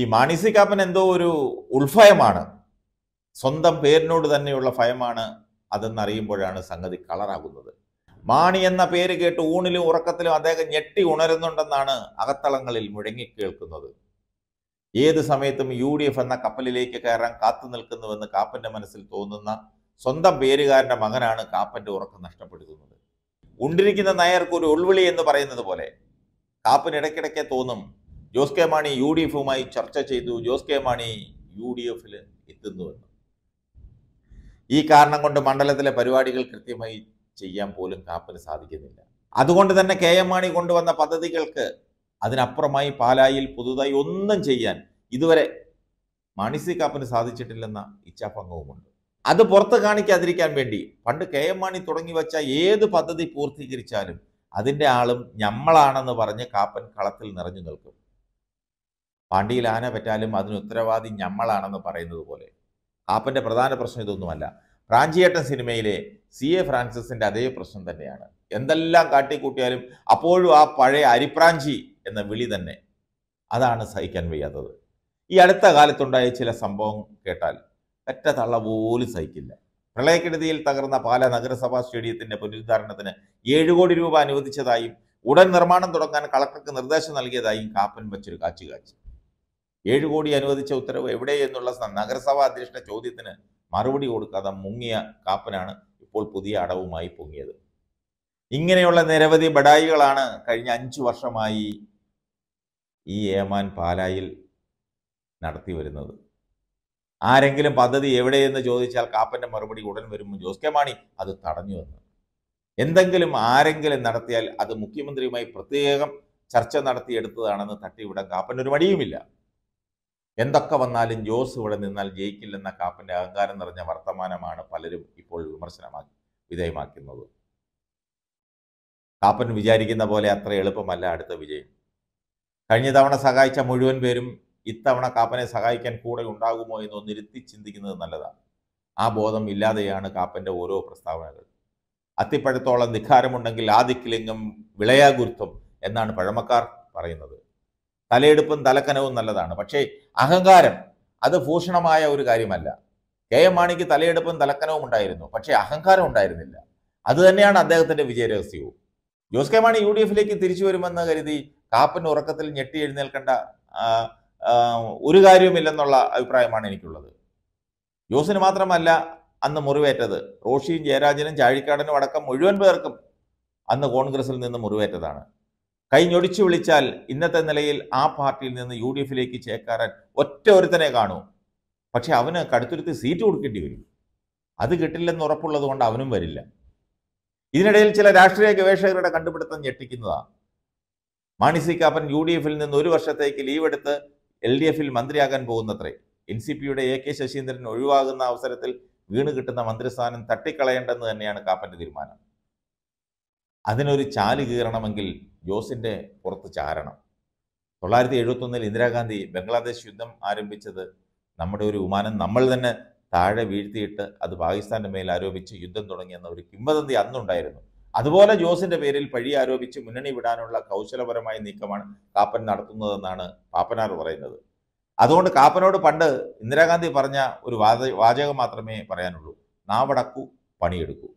ഈ മാണിസി കാപ്പൻ എന്തോ ഒരു ഉൾഭയമാണ് സ്വന്തം പേരിനോട് തന്നെയുള്ള ഭയമാണ് അതെന്നറിയുമ്പോഴാണ് സംഗതി കളറാകുന്നത് മാണി എന്ന പേര് കേട്ട് ഊണിലും ഉറക്കത്തിലും അദ്ദേഹം ഞെട്ടി ഉണരുന്നുണ്ടെന്നാണ് അകത്തളങ്ങളിൽ മുഴങ്ങിക്കേൾക്കുന്നത് ഏത് സമയത്തും യു ഡി എഫ് എന്ന കപ്പലിലേക്ക് കയറാൻ കാത്തു നിൽക്കുന്നുവെന്ന് കാപ്പന്റെ മനസ്സിൽ തോന്നുന്ന സ്വന്തം പേരുകാരന്റെ മകനാണ് കാപ്പന്റെ ഉറക്കം നഷ്ടപ്പെടുത്തുന്നത് ഉണ്ടിരിക്കുന്ന നായർക്ക് ഒരു ഉൾവിളി എന്ന് പറയുന്നത് പോലെ കാപ്പൻ ഇടയ്ക്കിടയ്ക്ക് തോന്നും Jose K Mani U D എഫുമായി ചർച്ച ചെയ്തു Jose K Mani U D എഫിൽ എത്തുന്നുവെന്ന് ഈ കാരണം കൊണ്ട് മണ്ഡലത്തിലെ പരിപാടികൾ കൃത്യമായി ചെയ്യാൻ പോലും കാപ്പന് സാധിക്കുന്നില്ല അതുകൊണ്ട് തന്നെ കെ എം മാണി കൊണ്ടുവന്ന പദ്ധതികൾക്ക് അതിനപ്പുറമായി പാലായിൽ പുതുതായി ഒന്നും ചെയ്യാൻ ഇതുവരെ മണിസി കാപ്പന് സാധിച്ചിട്ടില്ലെന്ന ഇച്ഛാഭംഗവുമുണ്ട് അത് പുറത്ത് കാണിക്കാതിരിക്കാൻ വേണ്ടി പണ്ട് കെ എം മാണി തുടങ്ങി വച്ച ഏത് പദ്ധതി പൂർത്തീകരിച്ചാലും അതിൻ്റെ ആളും ഞമ്മളാണെന്ന് പറഞ്ഞ് കാപ്പൻ കളത്തിൽ നിറഞ്ഞു നിൽക്കും പാണ്ടിയിൽ ആന പറ്റാലും അതിന് ഉത്തരവാദി ഞമ്മളാണെന്ന് പറയുന്നത് പോലെ ആപ്പൻ്റെ പ്രധാന പ്രശ്നം ഇതൊന്നുമല്ല പ്രാഞ്ചിയേട്ടൻ സിനിമയിലെ സി എ ഫ്രാൻസിസിൻ്റെ അതേ പ്രശ്നം തന്നെയാണ് എന്തെല്ലാം കാട്ടിക്കൂട്ടിയാലും അപ്പോഴും ആ പഴയ അരിപ്രാഞ്ചി എന്ന വിളി തന്നെ അതാണ് സഹിക്കാൻ വയ്യാത്തത് ഈ അടുത്ത കാലത്തുണ്ടായ ചില സംഭവം കേട്ടാൽ ഒറ്റ തള്ള പോലും സഹിക്കില്ല പ്രളയക്കെടുതിയിൽ തകർന്ന പാല നഗരസഭാ സ്റ്റേഡിയത്തിന്റെ പുനരുദ്ധാരണത്തിന് ഏഴ് കോടി രൂപ അനുവദിച്ചതായും ഉടൻ നിർമ്മാണം തുടങ്ങാൻ കളക്ടർക്ക് നിർദ്ദേശം നൽകിയതായും കാപ്പൻ വെച്ചൊരു കാച്ചു കാച്ചു ഏഴ് കോടി അനുവദിച്ച ഉത്തരവ് എവിടെ എന്നുള്ള നഗരസഭാ അധ്യക്ഷന്റെ ചോദ്യത്തിന് മറുപടി കൊടുക്കാതെ മുങ്ങിയ കാപ്പനാണ് ഇപ്പോൾ പുതിയ അടവുമായി പൊങ്ങിയത് ഇങ്ങനെയുള്ള നിരവധി ബഡായികളാണ് കഴിഞ്ഞ അഞ്ചു വർഷമായി ഈ ഏമാൻ പാലായിൽ നടത്തി വരുന്നത് ആരെങ്കിലും പദ്ധതി എവിടെയെന്ന് ചോദിച്ചാൽ കാപ്പൻ്റെ മറുപടി ഉടൻ വരുമ്പോൾ ജോസ് കെ മാണി അത് തടഞ്ഞു വന്നു എന്തെങ്കിലും ആരെങ്കിലും നടത്തിയാൽ അത് മുഖ്യമന്ത്രിയുമായി പ്രത്യേകം ചർച്ച നടത്തിയെടുത്തതാണെന്ന് തട്ടിവിടാൻ കാപ്പൻ ഒരു മടിയുമില്ല എന്തൊക്കെ വന്നാലും ജോസ് ഇവിടെ നിന്നാൽ ജയിക്കില്ലെന്ന കാപ്പൻ്റെ അഹങ്കാരം നിറഞ്ഞ വർത്തമാനമാണ് പലരും ഇപ്പോൾ വിമർശനമാക്കി വിധേയമാക്കുന്നത് കാപ്പൻ വിചാരിക്കുന്ന പോലെ അത്ര എളുപ്പമല്ല അടുത്ത വിജയം കഴിഞ്ഞ തവണ സഹായിച്ച മുഴുവൻ പേരും ഇത്തവണ കാപ്പനെ സഹായിക്കാൻ കൂടെ ഉണ്ടാകുമോ എന്ന് നിരുത്തി ചിന്തിക്കുന്നത് നല്ലതാണ് ആ ബോധം ഇല്ലാതെയാണ് കാപ്പൻ്റെ ഓരോ പ്രസ്താവനകൾ അത്തിപ്പഴത്തോളം നിഖാരമുണ്ടെങ്കിൽ ആദിക്കിലിംഗം വിളയാഗുരുത്വം എന്നാണ് പഴമക്കാർ പറയുന്നത് തലയെടുപ്പും തലക്കനവും നല്ലതാണ് പക്ഷേ അഹങ്കാരം അത് ഭൂഷണമായ ഒരു കാര്യമല്ല കെ എം മാണിക്ക് തലയെടുപ്പും തലക്കനവും ഉണ്ടായിരുന്നു പക്ഷേ അഹങ്കാരം ഉണ്ടായിരുന്നില്ല അത് തന്നെയാണ് അദ്ദേഹത്തിന്റെ വിജയരഹസ്യവും Jose K Mani U D എഫിലേക്ക് തിരിച്ചു വരുമെന്ന് കരുതി കാപ്പൻ ഉറക്കത്തിൽ ഞെട്ടി എഴുന്നേൽക്കേണ്ട ഒരു കാര്യവുമില്ലെന്നുള്ള അഭിപ്രായമാണ് എനിക്കുള്ളത് ജോസിന് മാത്രമല്ല അന്ന് മുറിവേറ്റത് റോഷിയും ജയരാജനും ചാഴിക്കാടനും അടക്കം മുഴുവൻ പേർക്കും അന്ന് കോൺഗ്രസിൽ നിന്ന് മുറിവേറ്റതാണ് കൈഞ്ഞൊടിച്ചു വിളിച്ചാൽ ഇന്നത്തെ നിലയിൽ ആ പാർട്ടിയിൽ നിന്ന് യു ഡി എഫിലേക്ക് ചേക്കാരൻ ഒറ്റ ഒരുത്തനെ കാണൂ പക്ഷെ അവന് കടുത്തുരുത്തി സീറ്റ് കൊടുക്കേണ്ടി വരും അത് കിട്ടില്ലെന്ന് ഉറപ്പുള്ളത് കൊണ്ട് അവനും വരില്ല ഇതിനിടയിൽ ചില രാഷ്ട്രീയ ഗവേഷകരുടെ കണ്ടുപിടുത്തം ഞെട്ടിക്കുന്നതാണ് Mani C Kappan U D എഫിൽ നിന്ന് ഒരു വർഷത്തേക്ക് ലീവ് എടുത്ത് എൽ ഡി എഫിൽ മന്ത്രിയാകാൻ പോകുന്നത്രേ എൻ സി പിയുടെ എ കെ ശശീന്ദ്രൻ ഒഴിവാകുന്ന അവസരത്തിൽ വീണ് കിട്ടുന്ന മന്ത്രിസ്ഥാനം തട്ടിക്കളയേണ്ടെന്ന് തന്നെയാണ് കാപ്പന്റെ തീരുമാനം അതിനൊരു ചാല് കീറണമെങ്കിൽ ജോസിൻ്റെ പുറത്ത് ചാരണം തൊള്ളായിരത്തി എഴുപത്തൊന്നിൽ ഇന്ദിരാഗാന്ധി ബംഗ്ലാദേശ് യുദ്ധം ആരംഭിച്ചത് നമ്മുടെ ഒരു വിമാനം നമ്മൾ തന്നെ താഴെ വീഴ്ത്തിയിട്ട് അത് പാകിസ്ഥാൻ്റെ മേൽ ആരോപിച്ച് യുദ്ധം തുടങ്ങിയെന്ന ഒരു കിംവദന്തി അന്നുണ്ടായിരുന്നു അതുപോലെ ജോസിന്റെ പേരിൽ പഴി ആരോപിച്ച് മുന്നണി വിടാനുള്ള കൗശലപരമായ നീക്കമാണ് കാപ്പൻ നടത്തുന്നതെന്നാണ് പാപ്പനാർ പറയുന്നത് അതുകൊണ്ട് കാപ്പനോട് പണ്ട് ഇന്ദിരാഗാന്ധി പറഞ്ഞ ഒരു വാചകം മാത്രമേ പറയാനുള്ളൂ നാവടക്കൂ പണിയെടുക്കൂ